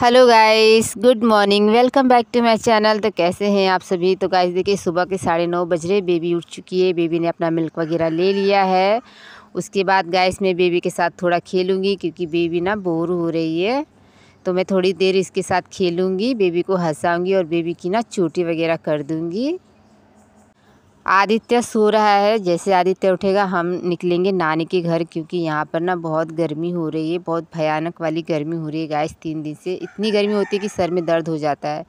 hello guys good morning welcome back to my channel तो कैसे हैं आप सभी तो गाइस देखिए सुबह के साढ़े नौ बज रहे बेबी उठ चुकी है बेबी ने अपना मिल्क वगैरह ले लिया है उसके बाद गाइस मैं बेबी के साथ थोड़ा खेलूँगी क्योंकि बेबी ना बोर हो रही है तो मैं थोड़ी देर इसके साथ खेलूँगी बेबी को हंसाऊँगी और बेबी की ना चोटी वगैरह कर दूँगी आदित्य सो रहा है जैसे आदित्य उठेगा हम निकलेंगे नानी के घर क्योंकि यहाँ पर ना बहुत गर्मी हो रही है बहुत भयानक वाली गर्मी हो रही है गाय तीन दिन से इतनी गर्मी होती है कि सर में दर्द हो जाता है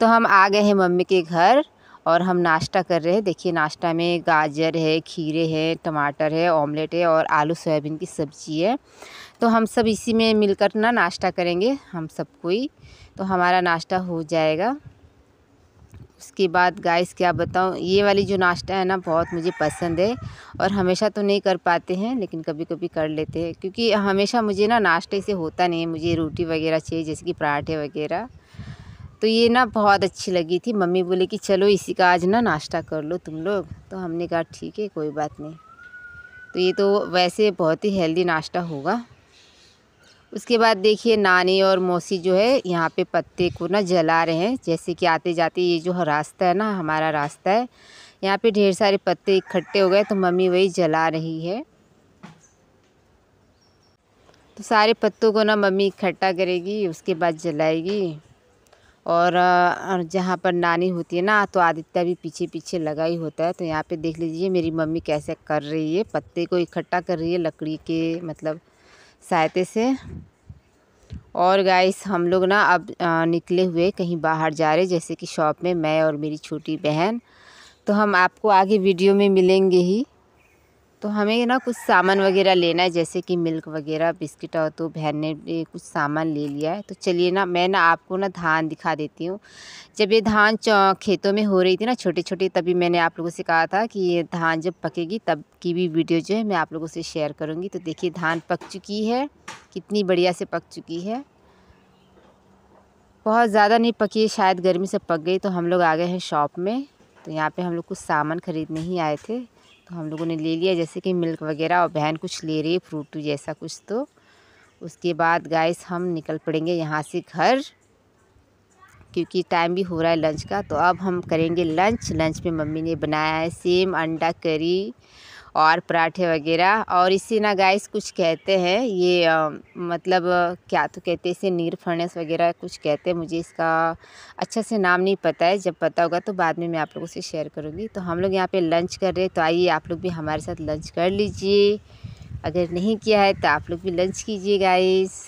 तो हम आ गए हैं मम्मी के घर और हम नाश्ता कर रहे हैं देखिए नाश्ता में गाजर है खीरे हैं टमाटर है ऑमलेट है और आलू सोयाबीन की सब्ज़ी है तो हम सब इसी में मिलकर ना नाश्ता करेंगे हम सब कोई तो हमारा नाश्ता हो जाएगा उसके बाद गाइस क्या बताऊँ ये वाली जो नाश्ता है ना बहुत मुझे पसंद है और हमेशा तो नहीं कर पाते हैं लेकिन कभी कभी कर लेते हैं क्योंकि हमेशा मुझे ना नाश्ते से होता नहीं है मुझे रोटी वगैरह चाहिए जैसे कि पराठे वगैरह तो ये ना बहुत अच्छी लगी थी मम्मी बोले कि चलो इसी का आज ना नाश्ता कर लो तुम लोग तो हमने कहा ठीक है कोई बात नहीं तो ये तो वैसे बहुत ही हेल्दी नाश्ता होगा उसके बाद देखिए नानी और मौसी जो है यहाँ पे पत्ते को ना जला रहे हैं जैसे कि आते जाते ये जो रास्ता है ना हमारा रास्ता है यहाँ पे ढेर सारे पत्ते इकट्ठे हो गए तो मम्मी वही जला रही है तो सारे पत्तों को ना मम्मी इकट्ठा करेगी उसके बाद जलाएगी और जहाँ पर नानी होती है ना तो आदित्य भी पीछे पीछे लगा ही होता है तो यहाँ पे देख लीजिए मेरी मम्मी कैसे कर रही है पत्ते को इकट्ठा कर रही है लकड़ी के मतलब सहायते से और गाइस हम लोग ना अब निकले हुए कहीं बाहर जा रहे जैसे कि शॉप में मैं और मेरी छोटी बहन तो हम आपको आगे वीडियो में मिलेंगे ही तो हमें ना कुछ सामान वगैरह लेना है जैसे कि मिल्क वगैरह बिस्किट और तो बहन ने कुछ सामान ले लिया है तो चलिए ना मैं ना आपको ना धान दिखा देती हूँ जब ये धान खेतों में हो रही थी ना छोटे छोटे तभी मैंने आप लोगों से कहा था कि ये धान जब पकेगी तब की भी वीडियो जो है मैं आप लोगों से शेयर करूँगी तो देखिए धान पक चुकी है कितनी बढ़िया से पक चुकी है बहुत ज़्यादा नहीं पकी है शायद गर्मी से पक गई तो हम लोग आ गए हैं शॉप में तो यहाँ पे हम लोग कुछ सामान ख़रीदने ही आए थे तो हम लोगों ने ले लिया जैसे कि मिल्क वगैरह और बहन कुछ ले रही है फ्रूट जैसा कुछ तो उसके बाद गैस हम निकल पड़ेंगे यहाँ से घर क्योंकि टाइम भी हो रहा है लंच का तो अब हम करेंगे लंच लंच में मम्मी ने बनाया है सेम अंडा करी और पराठे वगैरह और इसे ना गाइस कुछ कहते हैं ये आ, मतलब क्या तो कहते हैं इसे नीर फर्नेस वगैरह कुछ कहते हैं मुझे इसका अच्छा से नाम नहीं पता है जब पता होगा तो बाद में मैं आप लोगों से शेयर करूँगी तो हम लोग यहाँ पर लंच कर रहे हैं तो आइए आप लोग भी हमारे साथ लंच कर लीजिए अगर नहीं किया है तो आप लोग भी लंच कीजिए गाइस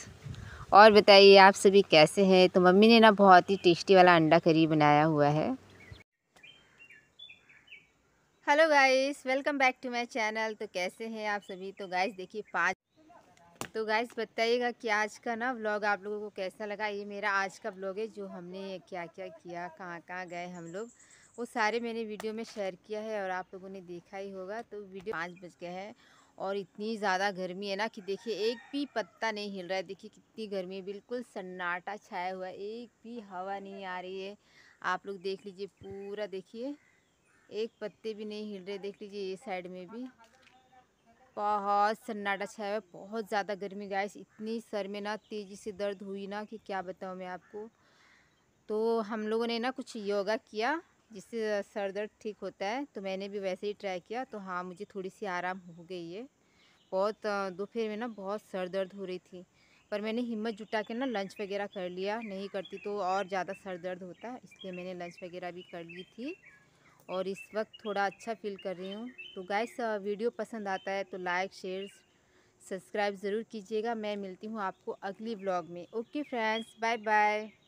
और बताइए आप सभी कैसे हैं तो मम्मी ने ना बहुत ही टेस्टी वाला अंडा करी बनाया हुआ है hello guys welcome back to my channel तो कैसे हैं आप सभी तो गाइस देखिए पाँच तो गाइस बताइएगा कि आज का ना व्लॉग आप लोगों को कैसा लगा ये मेरा आज का व्लॉग है जो हमने क्या क्या किया कहाँ कहाँ गए हम लोग वो सारे मैंने वीडियो में शेयर किया है और आप लोगों ने देखा ही होगा तो वीडियो पाँच बज गए हैं और इतनी ज़्यादा गर्मी है ना कि देखिए एक भी पत्ता नहीं हिल रहा है देखिए कितनी गर्मी है बिल्कुल सन्नाटा छाया हुआ है एक भी हवा नहीं आ रही है आप लोग देख लीजिए पूरा देखिए एक पत्ते भी नहीं हिल रहे देख लीजिए ये साइड में भी बहुत सन्नाटा छाया हुआ बहुत ज़्यादा गर्मी गाइस इतनी सर में ना तेज़ी से दर्द हुई ना कि क्या बताऊँ मैं आपको तो हम लोगों ने ना कुछ योगा किया जिससे सर दर्द ठीक होता है तो मैंने भी वैसे ही ट्राई किया तो हाँ मुझे थोड़ी सी आराम हो गई है बहुत दोपहर में ना बहुत सर दर्द हो रही थी पर मैंने हिम्मत जुटा के ना लंच वगैरह कर लिया नहीं करती तो और ज़्यादा सर दर्द होता इसलिए मैंने लंच वगैरह भी कर ली थी और इस वक्त थोड़ा अच्छा फील कर रही हूँ तो गाइस वीडियो पसंद आता है तो लाइक शेयर सब्सक्राइब ज़रूर कीजिएगा मैं मिलती हूँ आपको अगली ब्लॉग में ओके फ्रेंड्स बाय बाय